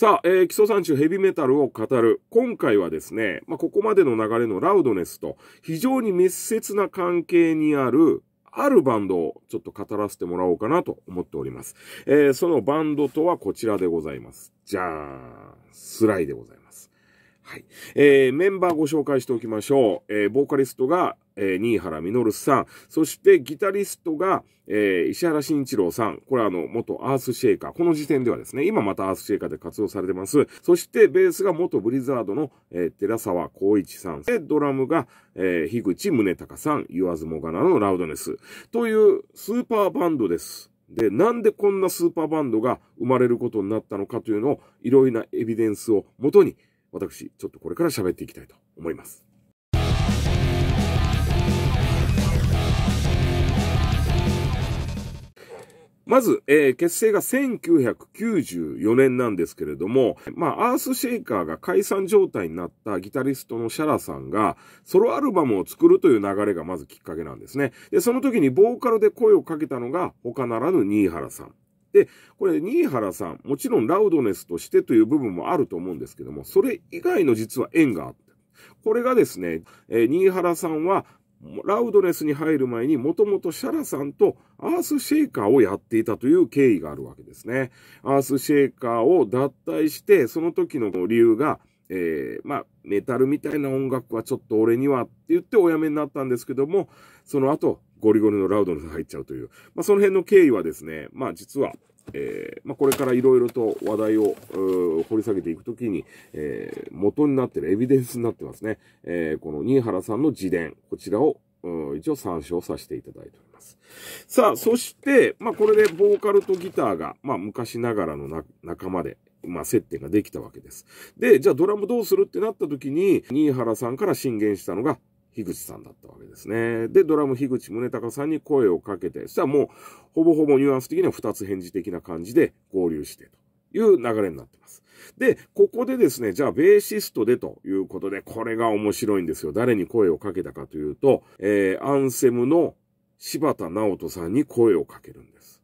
さあ、えー、基礎産中ヘビメタルを語る。今回はですね、まあ、ここまでの流れのラウドネスと非常に密接な関係にあるあるバンドをちょっと語らせてもらおうかなと思っております。えー、そのバンドとはこちらでございます。じゃーん、スライでございます。はい。えー、メンバーご紹介しておきましょう。えー、ボーカリストが、えー、新原実さん。そして、ギタリストが、えー、石原慎一郎さん。これはあの、元アースシェイカー。この時点ではですね、今またアースシェイカーで活動されてます。そして、ベースが元ブリザードの、えー、寺沢光一さん。で、ドラムが、えー、樋口宗隆さん。言わずもがなのラウドネス。というスーパーバンドです。で、なんでこんなスーパーバンドが生まれることになったのかというのを、いろいろなエビデンスをもとに、私、ちょっとこれから喋っていきたいと思います。まず、えー、結成が1994年なんですけれども、まあ、アースシェイカーが解散状態になったギタリストのシャラさんが、ソロアルバムを作るという流れがまずきっかけなんですね。で、その時にボーカルで声をかけたのが、他ならぬ新原さん。で、これ、新原さん、もちろんラウドネスとしてという部分もあると思うんですけども、それ以外の実は縁があって、これがですね、えー、新原さんは、ラウドネスに入る前にもともとシャラさんとアースシェイカーをやっていたという経緯があるわけですね。アースシェイカーを脱退して、その時の理由が、えー、まあ、メタルみたいな音楽はちょっと俺にはって言ってお辞めになったんですけども、その後、ゴリゴリのラウドに入っちゃうという、まあ、その辺の経緯はですね、まあ、実は、えー、まあ、これからいろいろと話題を掘り下げていくときに、えー、元になってるエビデンスになってますね。えー、この新原さんの自伝、こちらを一応参照させていただいております。さあ、そして、まあ、これでボーカルとギターが、まあ、昔ながらの仲間で、まあ、接点ができたわけです。で、じゃあドラムどうするってなった時に、新原さんから進言したのが、樋口さんだったわけですね。で、ドラム樋口宗隆さんに声をかけて、そしたらもう、ほぼほぼニュアンス的には二つ返事的な感じで合流してという流れになってます。で、ここでですね、じゃあベーシストでということで、これが面白いんですよ。誰に声をかけたかというと、えー、アンセムの柴田直人さんに声をかけるんです。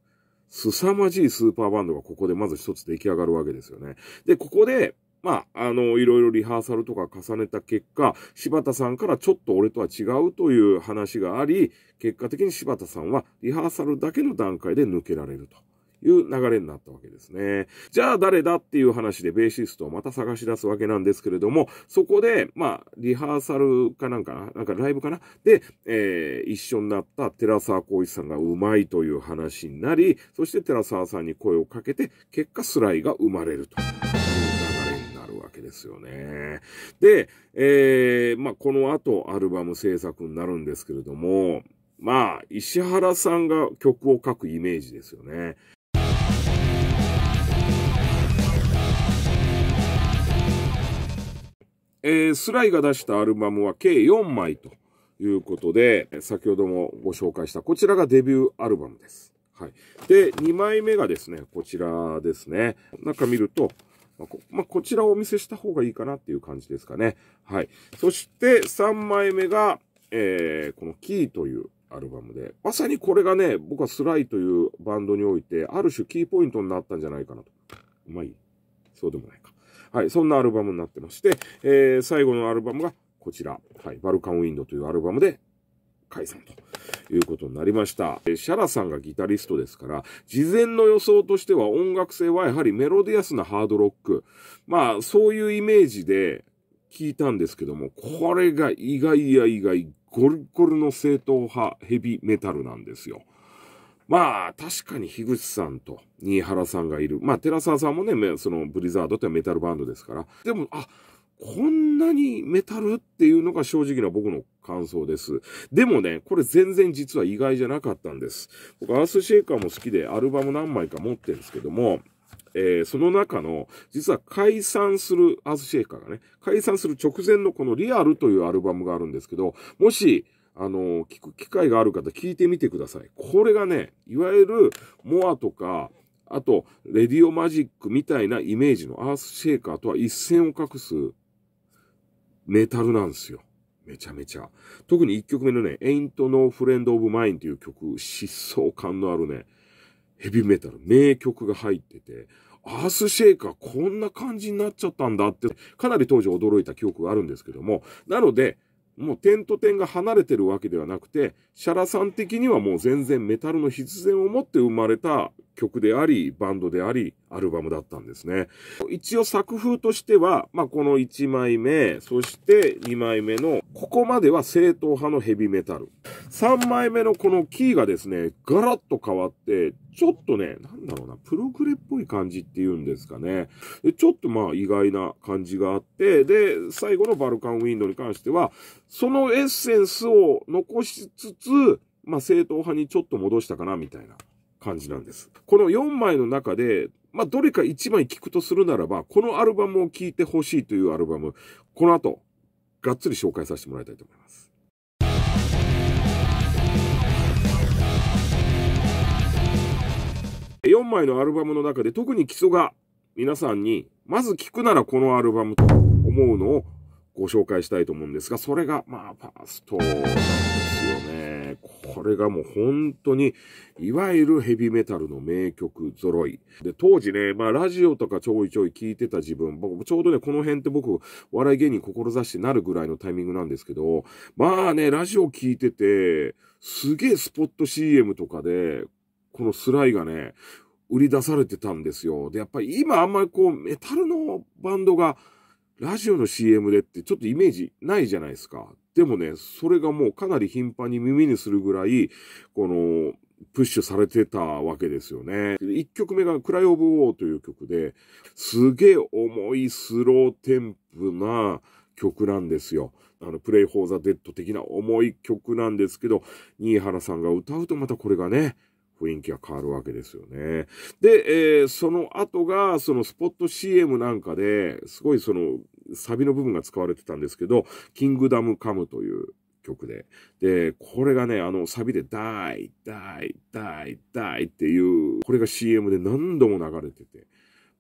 凄まじいスーパーバンドがここでまず一つ出来上がるわけですよね。で、ここで、まあ、あの、いろいろリハーサルとか重ねた結果、柴田さんからちょっと俺とは違うという話があり、結果的に柴田さんはリハーサルだけの段階で抜けられると。いう流れになったわけですね。じゃあ誰だっていう話でベーシストをまた探し出すわけなんですけれども、そこで、まあ、リハーサルかなんかな、なんかライブかなで、えー、一緒になった寺沢光一さんがうまいという話になり、そして寺沢さんに声をかけて、結果スライが生まれると。あるわけですよね。で、えー、まあ、この後アルバム制作になるんですけれども、まあ、石原さんが曲を書くイメージですよね。えー、スライが出したアルバムは計4枚ということで、先ほどもご紹介したこちらがデビューアルバムです。はい。で、2枚目がですね、こちらですね。中見ると、まこまあ、こちらをお見せした方がいいかなっていう感じですかね。はい。そして3枚目が、えー、このキーというアルバムで、まさにこれがね、僕はスライというバンドにおいて、ある種キーポイントになったんじゃないかなと。うまいそうでもないか。はい。そんなアルバムになってまして、えー、最後のアルバムがこちら。はい。バルカンウィンドというアルバムで解散と。いうことになりました。シャラさんがギタリストですから、事前の予想としては音楽性はやはりメロディアスなハードロック。まあ、そういうイメージで聞いたんですけども、これが意外や意外、ゴルゴルの正統派ヘビメタルなんですよ。まあ、確かに樋口さんと新原さんがいる。まあ、寺沢さんもね、そのブリザードってメタルバンドですから。でも、あ、こんなにメタルっていうのが正直な僕の感想です。でもね、これ全然実は意外じゃなかったんです。僕、アースシェイカーも好きで、アルバム何枚か持ってるんですけども、えー、その中の、実は解散する、アースシェイカーがね、解散する直前のこのリアルというアルバムがあるんですけど、もし、あの、聞く機会がある方、聞いてみてください。これがね、いわゆる、モアとか、あと、レディオマジックみたいなイメージのアースシェイカーとは一線を画すメタルなんですよ。めちゃめちゃ。特に1曲目のね、Ain't No Friend of Mine という曲、疾走感のあるね、ヘビーメタル、名曲が入ってて、アースシェイカーこんな感じになっちゃったんだって、かなり当時驚いた記憶があるんですけども、なので、もう点と点が離れてるわけではなくて、シャラさん的にはもう全然メタルの必然を持って生まれた曲であり、バンドであり、アルバムだったんですね。一応作風としては、まあ、この1枚目、そして2枚目の、ここまでは正統派のヘビメタル。3枚目のこのキーがですね、ガラッと変わって、ちょっとね、なんだろうな、プログレっぽい感じっていうんですかね。でちょっとまあ意外な感じがあって、で、最後のバルカンウィンドに関しては、そのエッセンスを残しつつ、まあ正統派にちょっと戻したかな、みたいな。感じなんです。この4枚の中で、まあ、どれか1枚聴くとするならば、このアルバムを聴いてほしいというアルバム、この後、がっつり紹介させてもらいたいと思います。4枚のアルバムの中で特に基礎が皆さんに、まず聴くならこのアルバムと思うのをご紹介したいと思うんですが、それが、まあ、ファースト。ね。これがもう本当に、いわゆるヘビメタルの名曲揃い。で、当時ね、まあラジオとかちょいちょい聞いてた自分、僕、ちょうどね、この辺って僕、笑い芸人志なるぐらいのタイミングなんですけど、まあね、ラジオ聞いてて、すげえスポット CM とかで、このスライがね、売り出されてたんですよ。で、やっぱり今あんまりこう、メタルのバンドが、ラジオの CM でってちょっとイメージないじゃないですか。でもね、それがもうかなり頻繁に耳にするぐらい、この、プッシュされてたわけですよね。一曲目がクライオブ・オーという曲で、すげえ重いスローテンプな曲なんですよ。あの、プレイ・フォー・ザ・デッド的な重い曲なんですけど、新原さんが歌うとまたこれがね、雰囲気は変わるわけですよね。で、えー、その後が、そのスポット CM なんかで、すごいその、サビの部分が使われてたんですけど、キングダムカムという曲で。で、これがね、あの、サビで、ダイ、ダイ、ダイ、ダイっていう、これが CM で何度も流れてて。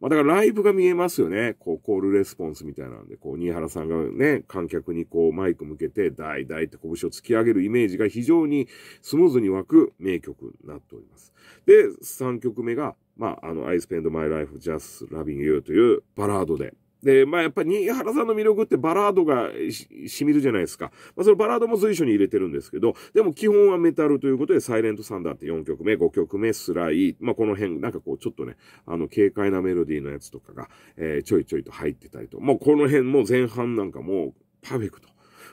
まあだからライブが見えますよね。こう、コールレスポンスみたいなんで、こう、新原さんがね、観客にこう、マイク向けて、大々って拳を突き上げるイメージが非常にスムーズに湧く名曲になっております。で、3曲目が、まあ、あの、I spend my life just loving you というバラードで、で、まあやっぱり新原さんの魅力ってバラードがしみるじゃないですか。まあそのバラードも随所に入れてるんですけど、でも基本はメタルということで、サイレントサンダーって4曲目、5曲目、スライ、まあこの辺、なんかこうちょっとね、あの軽快なメロディーのやつとかが、えー、ちょいちょいと入ってたりと、もうこの辺も前半なんかもうパーフェクト。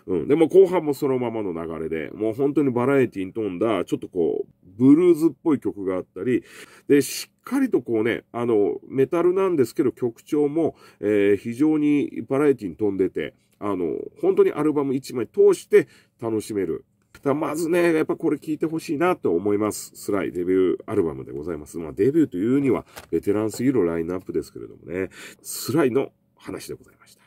うん。で、も後半もそのままの流れで、もう本当にバラエティに富んだ、ちょっとこう、ブルーズっぽい曲があったり、で、しっかりとこうね、あの、メタルなんですけど、曲調も、えー、非常にバラエティに富んでて、あの、本当にアルバム1枚通して楽しめる。だまずね、やっぱこれ聴いてほしいなと思います。スライデビューアルバムでございます。まあデビューというにはベテランすぎるラインナップですけれどもね、スライの話でございました。